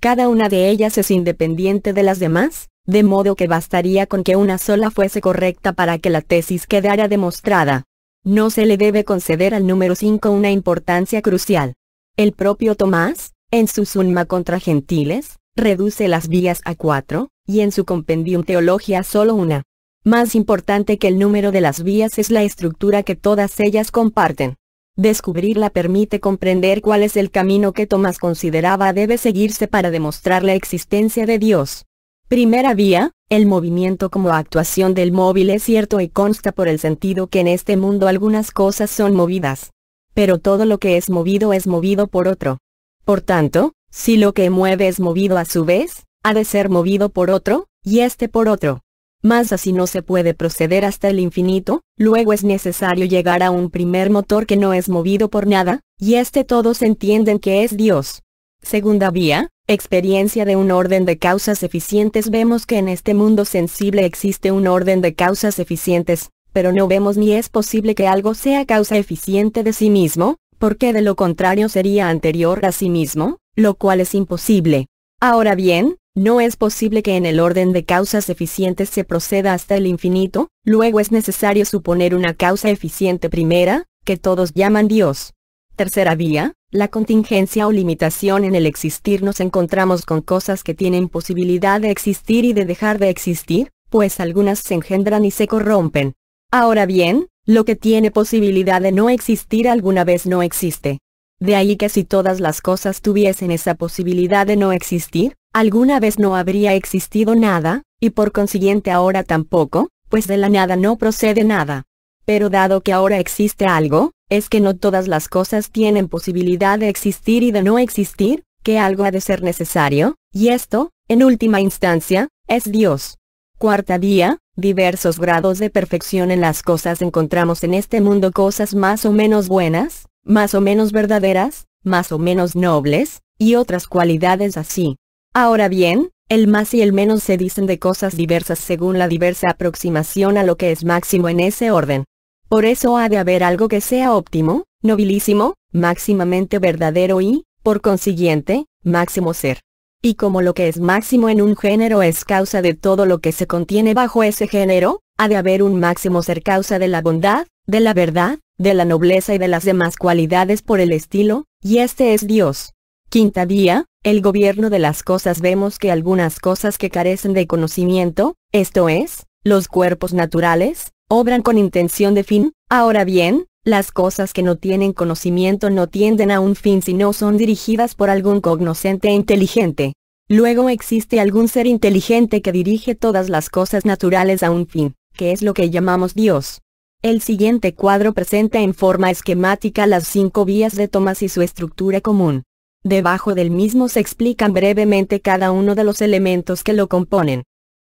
Cada una de ellas es independiente de las demás, de modo que bastaría con que una sola fuese correcta para que la tesis quedara demostrada. No se le debe conceder al número 5 una importancia crucial. El propio Tomás, en su Summa contra Gentiles, reduce las vías a cuatro, y en su Compendium Teología solo una. Más importante que el número de las vías es la estructura que todas ellas comparten. Descubrirla permite comprender cuál es el camino que Tomás consideraba debe seguirse para demostrar la existencia de Dios. Primera vía, el movimiento como actuación del móvil es cierto y consta por el sentido que en este mundo algunas cosas son movidas. Pero todo lo que es movido es movido por otro. Por tanto, si lo que mueve es movido a su vez, ha de ser movido por otro, y este por otro. Mas así no se puede proceder hasta el infinito, luego es necesario llegar a un primer motor que no es movido por nada, y este todos entienden que es Dios. Segunda vía, experiencia de un orden de causas eficientes vemos que en este mundo sensible existe un orden de causas eficientes, pero no vemos ni es posible que algo sea causa eficiente de sí mismo, porque de lo contrario sería anterior a sí mismo, lo cual es imposible. Ahora bien, no es posible que en el orden de causas eficientes se proceda hasta el infinito, luego es necesario suponer una causa eficiente primera, que todos llaman Dios. Tercera vía, la contingencia o limitación en el existir nos encontramos con cosas que tienen posibilidad de existir y de dejar de existir, pues algunas se engendran y se corrompen. Ahora bien, lo que tiene posibilidad de no existir alguna vez no existe. De ahí que si todas las cosas tuviesen esa posibilidad de no existir, alguna vez no habría existido nada, y por consiguiente ahora tampoco, pues de la nada no procede nada. Pero dado que ahora existe algo, es que no todas las cosas tienen posibilidad de existir y de no existir, que algo ha de ser necesario, y esto, en última instancia, es Dios. Cuarta día, diversos grados de perfección en las cosas encontramos en este mundo cosas más o menos buenas, más o menos verdaderas, más o menos nobles, y otras cualidades así. Ahora bien, el más y el menos se dicen de cosas diversas según la diversa aproximación a lo que es máximo en ese orden. Por eso ha de haber algo que sea óptimo, nobilísimo, máximamente verdadero y, por consiguiente, máximo ser. Y como lo que es máximo en un género es causa de todo lo que se contiene bajo ese género, ha de haber un máximo ser causa de la bondad, de la verdad, de la nobleza y de las demás cualidades por el estilo, y este es Dios. Quinta vía, el gobierno de las cosas vemos que algunas cosas que carecen de conocimiento, esto es, los cuerpos naturales, obran con intención de fin, ahora bien, las cosas que no tienen conocimiento no tienden a un fin si no son dirigidas por algún cognoscente e inteligente. Luego existe algún ser inteligente que dirige todas las cosas naturales a un fin, que es lo que llamamos Dios. El siguiente cuadro presenta en forma esquemática las cinco vías de tomas y su estructura común. Debajo del mismo se explican brevemente cada uno de los elementos que lo componen.